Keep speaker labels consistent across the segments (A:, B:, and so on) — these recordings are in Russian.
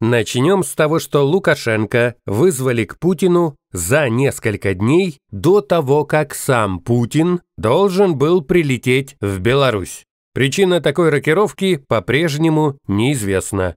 A: Начнем с того, что Лукашенко вызвали к Путину за несколько дней до того, как сам Путин должен был прилететь в Беларусь. Причина такой рокировки по-прежнему неизвестна.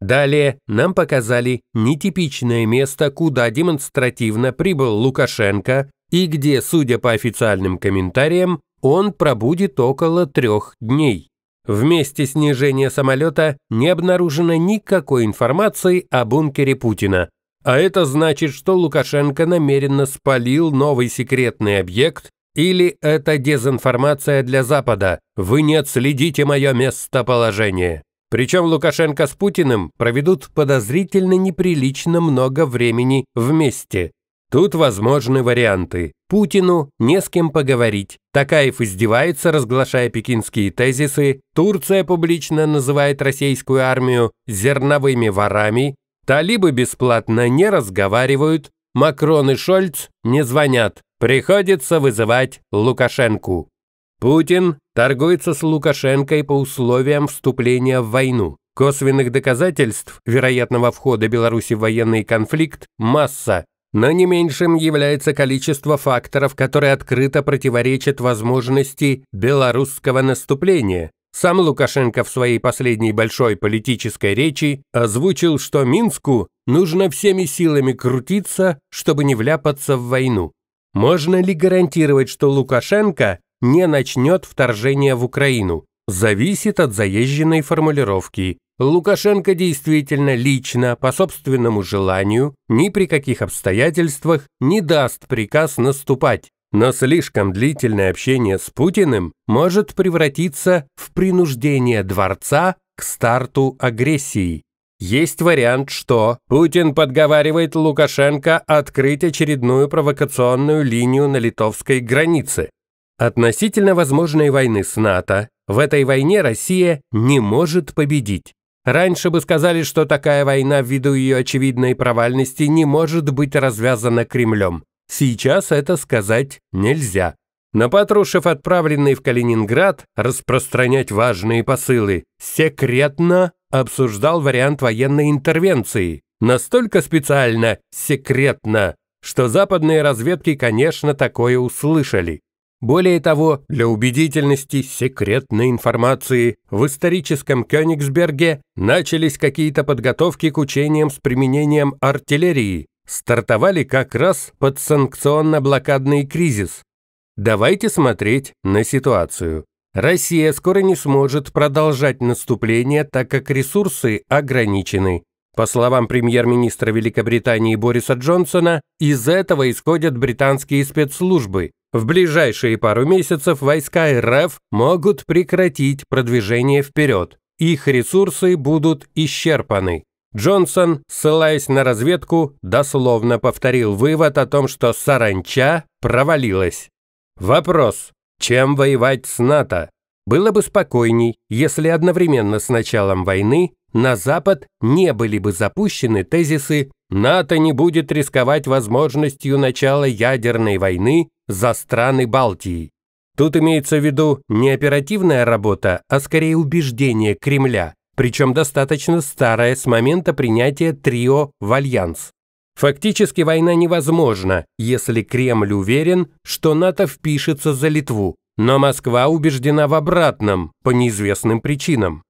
A: Далее нам показали нетипичное место, куда демонстративно прибыл Лукашенко и где, судя по официальным комментариям, он пробудет около трех дней. Вместе месте снижения самолета не обнаружено никакой информации о бункере Путина. А это значит, что Лукашенко намеренно спалил новый секретный объект или это дезинформация для Запада. Вы не отследите мое местоположение. Причем Лукашенко с Путиным проведут подозрительно неприлично много времени вместе. Тут возможны варианты. Путину не с кем поговорить. Такаев издевается, разглашая пекинские тезисы. Турция публично называет российскую армию «зерновыми ворами». Талибы бесплатно не разговаривают. Макрон и Шольц не звонят. Приходится вызывать Лукашенко. Путин торгуется с Лукашенко по условиям вступления в войну. Косвенных доказательств вероятного входа Беларуси в военный конфликт масса, но не меньшим является количество факторов, которые открыто противоречат возможности белорусского наступления. Сам Лукашенко в своей последней большой политической речи озвучил, что Минску нужно всеми силами крутиться, чтобы не вляпаться в войну. Можно ли гарантировать, что Лукашенко не начнет вторжение в Украину? Зависит от заезженной формулировки. Лукашенко действительно лично, по собственному желанию, ни при каких обстоятельствах не даст приказ наступать. Но слишком длительное общение с Путиным может превратиться в принуждение дворца к старту агрессии. Есть вариант, что Путин подговаривает Лукашенко открыть очередную провокационную линию на литовской границе. Относительно возможной войны с НАТО, в этой войне Россия не может победить. Раньше бы сказали, что такая война ввиду ее очевидной провальности не может быть развязана Кремлем. Сейчас это сказать нельзя. Но Патрушев, отправленный в Калининград распространять важные посылы, секретно обсуждал вариант военной интервенции. Настолько специально, секретно, что западные разведки, конечно, такое услышали. Более того, для убедительности секретной информации в историческом Кёнигсберге начались какие-то подготовки к учениям с применением артиллерии, стартовали как раз под санкционно-блокадный кризис. Давайте смотреть на ситуацию. Россия скоро не сможет продолжать наступление, так как ресурсы ограничены. По словам премьер-министра Великобритании Бориса Джонсона, из этого исходят британские спецслужбы, в ближайшие пару месяцев войска РФ могут прекратить продвижение вперед. Их ресурсы будут исчерпаны. Джонсон, ссылаясь на разведку, дословно повторил вывод о том, что «саранча» провалилась. Вопрос. Чем воевать с НАТО? Было бы спокойней, если одновременно с началом войны на Запад не были бы запущены тезисы «НАТО не будет рисковать возможностью начала ядерной войны за страны Балтии. Тут имеется в виду не оперативная работа, а скорее убеждение Кремля, причем достаточно старое с момента принятия трио в Альянс. Фактически война невозможна, если Кремль уверен, что НАТО впишется за Литву, но Москва убеждена в обратном по неизвестным причинам.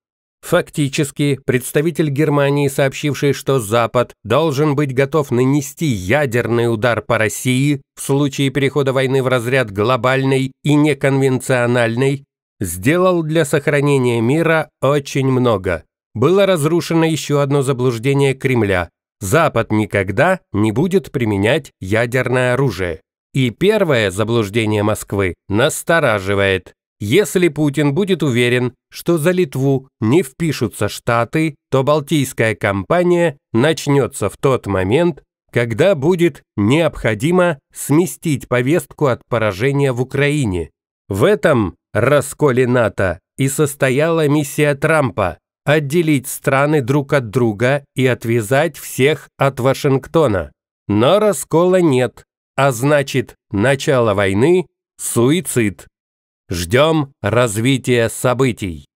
A: Фактически, представитель Германии, сообщивший, что Запад должен быть готов нанести ядерный удар по России в случае перехода войны в разряд глобальной и неконвенциональной, сделал для сохранения мира очень много. Было разрушено еще одно заблуждение Кремля. Запад никогда не будет применять ядерное оружие. И первое заблуждение Москвы настораживает. Если Путин будет уверен, что за Литву не впишутся Штаты, то Балтийская кампания начнется в тот момент, когда будет необходимо сместить повестку от поражения в Украине. В этом расколе НАТО и состояла миссия Трампа – отделить страны друг от друга и отвязать всех от Вашингтона. Но раскола нет, а значит, начало войны – суицид. Ждем развития событий.